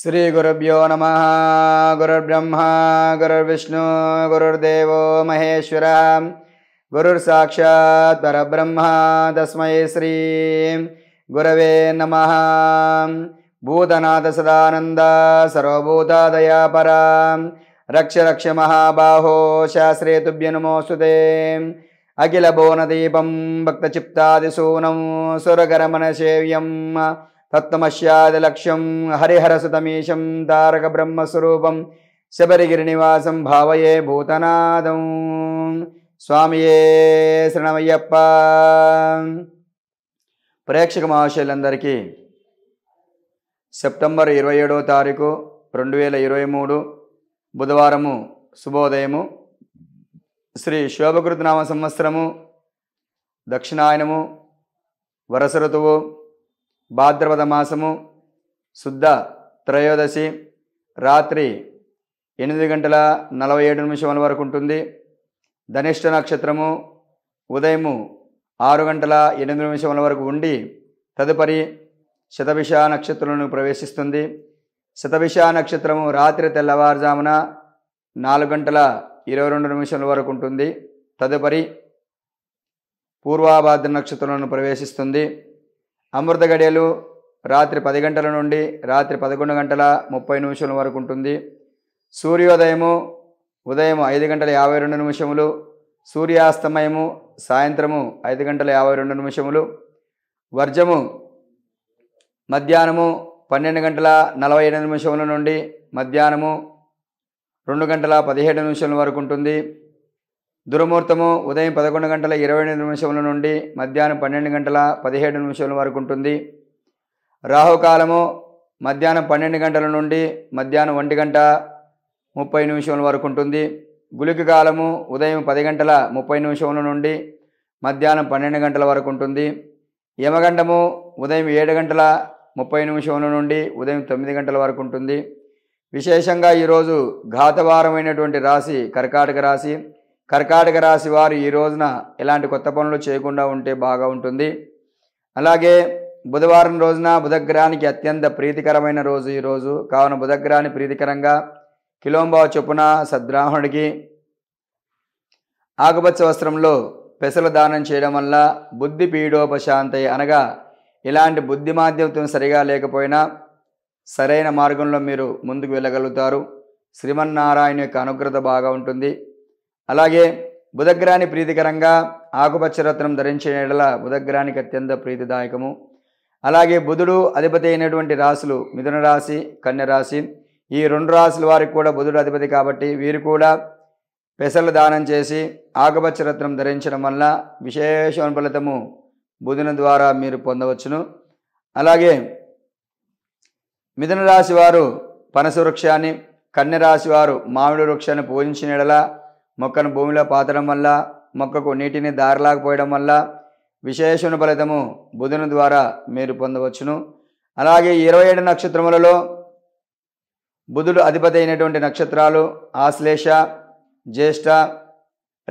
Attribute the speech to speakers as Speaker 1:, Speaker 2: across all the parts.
Speaker 1: श्रीगुरुभ्यो नमः गुरुर्ब्रह्मा गुरुर्विष्णु गुरुर्देवो महेश्वर गुरुर्साक्षात् परब्रह्म तस्मै श्रीं गुरवे नमः भूतनाथसदानन्द सर्वभूतादया परा रक्ष रक्ष महाबाहो शास्त्रे तुभ्य ते अखिलभोनदीपं भक्तचित्तादिसूनं सुरकरमनसेव्यम् తత్వమశ్యాదలక్ష్యం హరిహరసుతమీశం తారక బ్రహ్మస్వరూపం శబరిగిరి నివాసం భావయే భూతనాదం స్వామియే శ్రణమయ్యప్ప ప్రేక్షక మహాశయులందరికీ సెప్టెంబర్ ఇరవై ఏడవ తారీఖు రెండు వేల ఇరవై మూడు బుధవారము శుభోదయము శ్రీ శోభకృతనామ సంవత్సరము దక్షిణాయనము వరస ఋతువు భాద్రపద మాసము శుద్ధ త్రయోదశి రాత్రి ఎనిమిది గంటల నలభై ఏడు నిమిషముల వరకు ఉంటుంది ధనిష్ట నక్షత్రము ఉదయము ఆరు గంటల ఎనిమిది నిమిషముల వరకు ఉండి తదుపరి శతభిష నక్షత్రంలో ప్రవేశిస్తుంది శతభిష నక్షత్రము రాత్రి తెల్లవారుజామున నాలుగు గంటల ఇరవై రెండు నిమిషముల వరకు ఉంటుంది తదుపరి పూర్వాభాద్ర నక్షత్రంలో ప్రవేశిస్తుంది అమృత గడియలు రాత్రి పది గంటల నుండి రాత్రి పదకొండు గంటల ముప్పై నిమిషముల వరకు ఉంటుంది సూర్యోదయము ఉదయం ఐదు గంటల యాభై రెండు నిమిషములు సూర్యాస్తమయము సాయంత్రము ఐదు గంటల యాభై రెండు నిమిషములు వర్జము మధ్యాహ్నము పన్నెండు గంటల నలభై ఏడు నిమిషముల నుండి మధ్యాహ్నము రెండు గంటల పదిహేడు నిమిషముల వరకు ఉంటుంది దురముహూర్తము ఉదయం పదకొండు గంటల ఇరవై ఎనిమిది నిమిషముల నుండి మధ్యాహ్నం పన్నెండు గంటల పదిహేడు నిమిషముల వరకు ఉంటుంది రాహుకాలము మధ్యాహ్నం పన్నెండు గంటల నుండి మధ్యాహ్నం ఒంటి గంట ముప్పై నిమిషముల వరకు ఉంటుంది గులికి కాలము ఉదయం పది గంటల ముప్పై నిమిషముల నుండి మధ్యాహ్నం పన్నెండు గంటల వరకు ఉంటుంది యమగండము ఉదయం ఏడు గంటల ముప్పై నిమిషముల నుండి ఉదయం తొమ్మిది గంటల వరకు ఉంటుంది విశేషంగా ఈరోజు ఘాతవారమైనటువంటి రాశి కర్కాటక రాశి కర్కాటక రాశి వారు ఈ రోజున ఎలాంటి కొత్త పనులు చేయకుండా ఉంటే బాగా ఉంటుంది అలాగే బుధవారం రోజున బుధగ్రహానికి అత్యంత ప్రీతికరమైన రోజు ఈరోజు కావున బుధగ్రహాన్ని ప్రీతికరంగా కిలోంబా చొప్పున సద్బ్రాహ్మణుడికి ఆకుపచ్చ వస్త్రంలో పెసలు దానం చేయడం వల్ల బుద్ధి పీడోపశాంతై అనగా ఇలాంటి బుద్ధి మాధ్యమం సరిగా లేకపోయినా సరైన మార్గంలో మీరు ముందుకు వెళ్ళగలుగుతారు శ్రీమన్నారాయణ యొక్క అనుగ్రత బాగా ఉంటుంది అలాగే బుధగ్రాని ప్రీతికరంగా ఆకుపచ్చ రత్నం ధరించిన ఎడల బుధగ్రానికి అత్యంత ప్రీతిదాయకము అలాగే బుధుడు అధిపతి అయినటువంటి రాశులు మిథున రాశి కన్య రాశి ఈ రెండు రాశుల వారికి కూడా బుధుడు అధిపతి కాబట్టి వీరు కూడా పెసలు దానం చేసి ఆకుపచ్చ రత్నం ధరించడం వల్ల విశేష ఫలితము బుధుని ద్వారా మీరు పొందవచ్చును అలాగే మిథున రాశి వారు పనస వృక్షాన్ని కన్య రాశి వారు మామిడి వృక్షాన్ని పూజించిన ఎడలా మొక్కను భూమిలో పాతడం వల్ల మొక్కకు నీటిని దారిలాగపోయడం వల్ల విశేషణ ఫలితము బుధుని ద్వారా మీరు పొందవచ్చును అలాగే ఇరవై ఏడు నక్షత్రములలో బుధుడు అధిపతి అయినటువంటి నక్షత్రాలు ఆశ్లేష జ్యేష్ఠ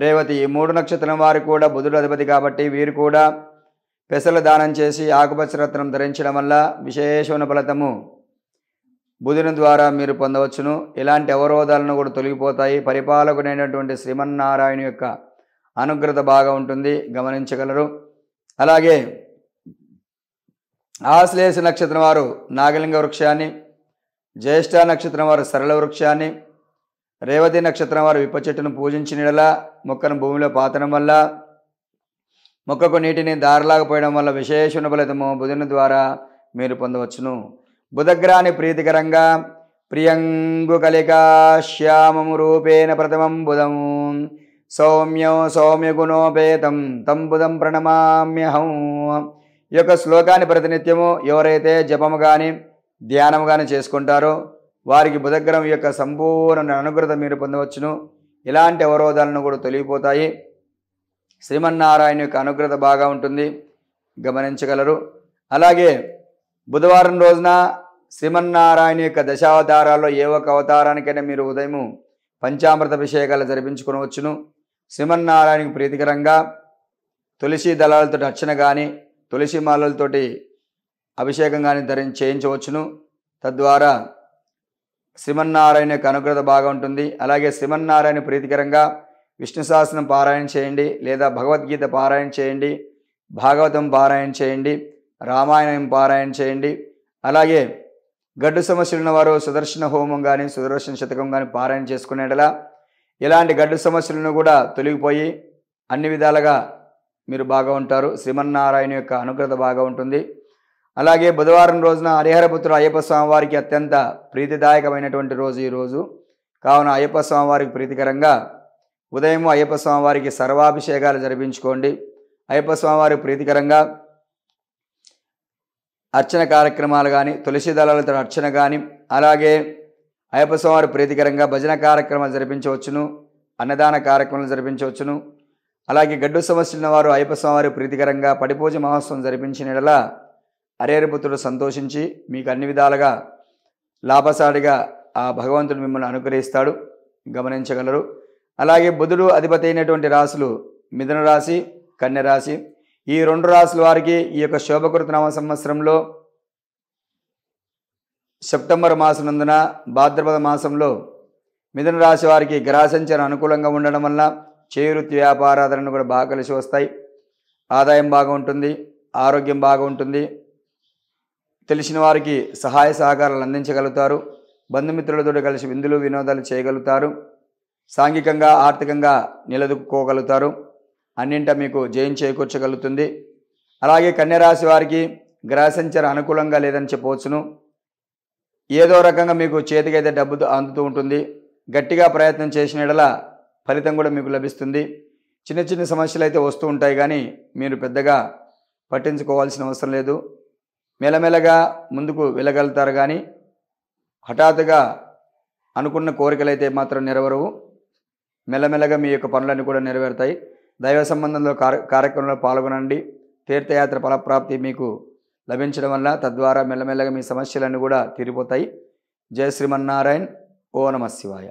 Speaker 1: రేవతి ఈ మూడు నక్షత్రం వారు కూడా బుధుడు అధిపతి కాబట్టి వీరు కూడా పెసలు దానం చేసి ఆకుపచ్చ రత్నం ధరించడం వల్ల విశేషమైన ఫలితము బుధుని ద్వారా మీరు పొందవచ్చును ఇలాంటి అవరోధాలను కూడా తొలగిపోతాయి పరిపాలకుడైనటువంటి శ్రీమన్నారాయణ యొక్క అనుగ్రత బాగా ఉంటుంది గమనించగలరు అలాగే ఆశ్లేష నక్షత్రం వారు నాగలింగ వృక్షాన్ని జ్యేష్ఠ నక్షత్రం వారు సరళ వృక్షాన్ని రేవతి నక్షత్రం వారు విప్ప చెట్టును పూజించిన మొక్కను భూమిలో పాతడం వల్ల మొక్కకు నీటిని దారలాగపోయడం వల్ల విశేషణ ఫలితము బుధుని ద్వారా మీరు పొందవచ్చును బుధగ్రాని ప్రీతికరంగా ప్రియంగు కలికా శ్యామము రూపేణ ప్రథమం బుధము సౌమ్యం సౌమ్యగుణోపేతం తం బుధం ప్రణమామ్యహం ఈ యొక్క శ్లోకాన్ని ప్రతినిత్యము ఎవరైతే జపము కానీ ధ్యానము కానీ చేసుకుంటారో వారికి బుధగ్రహం యొక్క సంపూర్ణ అనుగ్రత మీరు పొందవచ్చును ఇలాంటి అవరోధాలను కూడా తొలగిపోతాయి శ్రీమన్నారాయణ యొక్క అనుగ్రత బాగా ఉంటుంది గమనించగలరు అలాగే బుధవారం రోజున శ్రీమన్నారాయణ యొక్క దశావతారాల్లో ఏ ఒక అవతారానికైనా మీరు ఉదయం పంచామృత అభిషేకాలు జరిపించుకునవచ్చును శ్రీమన్నారాయణకు ప్రీతికరంగా తులసి దళాలతో అర్చన కానీ తులసి మాలలతోటి అభిషేకం కానీ ధరించి చేయించవచ్చును తద్వారా శ్రీమన్నారాయణ యొక్క అనుగ్రత బాగా ఉంటుంది అలాగే శ్రీమన్నారాయణ ప్రీతికరంగా విష్ణు శాసనం పారాయణ చేయండి లేదా భగవద్గీత పారాయణ చేయండి భాగవతం పారాయణ చేయండి రామాయణం పారాయణ చేయండి అలాగే గడ్డు సమస్యలు ఉన్నవారు సుదర్శన హోమం కానీ సుదర్శన శతకం కానీ పారాయణ చేసుకునేటలా ఇలాంటి గడ్డు సమస్యలను కూడా తొలగిపోయి అన్ని విధాలుగా మీరు బాగా ఉంటారు శ్రీమన్నారాయణ యొక్క అనుగ్రత బాగా ఉంటుంది అలాగే బుధవారం రోజున హరిహరపుత్రుడు అయ్యప్ప స్వామివారికి అత్యంత ప్రీతిదాయకమైనటువంటి రోజు ఈరోజు కావున అయ్యప్ప స్వామివారికి ప్రీతికరంగా ఉదయం అయ్యప్ప స్వామివారికి సర్వాభిషేకాలు జరిపించుకోండి అయ్యప్ప స్వామివారికి ప్రీతికరంగా అర్చన కార్యక్రమాలు కానీ తులసి దళాలతో అర్చన కానీ అలాగే అయ్యప్ప స్వామి ప్రీతికరంగా భజన కార్యక్రమాలు జరిపించవచ్చును అన్నదాన కార్యక్రమాలు జరిపించవచ్చును అలాగే గడ్డు సమస్యలున్న వారు అయ్యప్ప స్వామివారి ప్రీతికరంగా పడిపూజ మహోత్సవం జరిపించిన ఎడల అరేరపుత్రుడు సంతోషించి మీకు అన్ని విధాలుగా లాభసాటిగా ఆ భగవంతుడు మిమ్మల్ని అనుగ్రహిస్తాడు గమనించగలరు అలాగే బుధుడు అధిపతి అయినటువంటి రాశులు మిథున రాశి కన్యరాశి ఈ రెండు రాసుల వారికి ఈ యొక్క శోభకృతనామ సంవత్సరంలో సెప్టెంబర్ నందున భాద్రపద మాసంలో మిథున రాశి వారికి గ్రహసంచరణ అనుకూలంగా ఉండడం వల్ల చేయువృత్తి వ్యాపారాధనను కూడా బాగా కలిసి వస్తాయి ఆదాయం బాగా ఉంటుంది ఆరోగ్యం బాగా ఉంటుంది తెలిసిన వారికి సహాయ సహకారాలు అందించగలుగుతారు బంధుమిత్రులతో కలిసి విందులు వినోదాలు చేయగలుగుతారు సాంఘికంగా ఆర్థికంగా నిలదొక్కుకోగలుగుతారు అన్నింట మీకు జయం చేకూర్చగలుగుతుంది అలాగే కన్యరాశి వారికి గ్రహసంచార అనుకూలంగా లేదని చెప్పవచ్చును ఏదో రకంగా మీకు చేతికైతే డబ్బు అందుతూ ఉంటుంది గట్టిగా ప్రయత్నం చేసిన ఎడల ఫలితం కూడా మీకు లభిస్తుంది చిన్న చిన్న సమస్యలు అయితే వస్తూ ఉంటాయి కానీ మీరు పెద్దగా పట్టించుకోవాల్సిన అవసరం లేదు మెలమెలగా ముందుకు వెళ్ళగలుగుతారు కానీ హఠాత్తుగా అనుకున్న కోరికలు అయితే మాత్రం నెరవేరవు మెల్లమెల్లగా మీ యొక్క పనులన్నీ కూడా నెరవేరుతాయి దైవ సంబంధంలో కార్యక్రమంలో పాల్గొనండి తీర్థయాత్ర ఫలప్రాప్తి మీకు లభించడం వల్ల తద్వారా మెల్లమెల్లగా మీ సమస్యలన్నీ కూడా తీరిపోతాయి జయ శ్రీమన్నారాయణ్ ఓ నమ శివాయ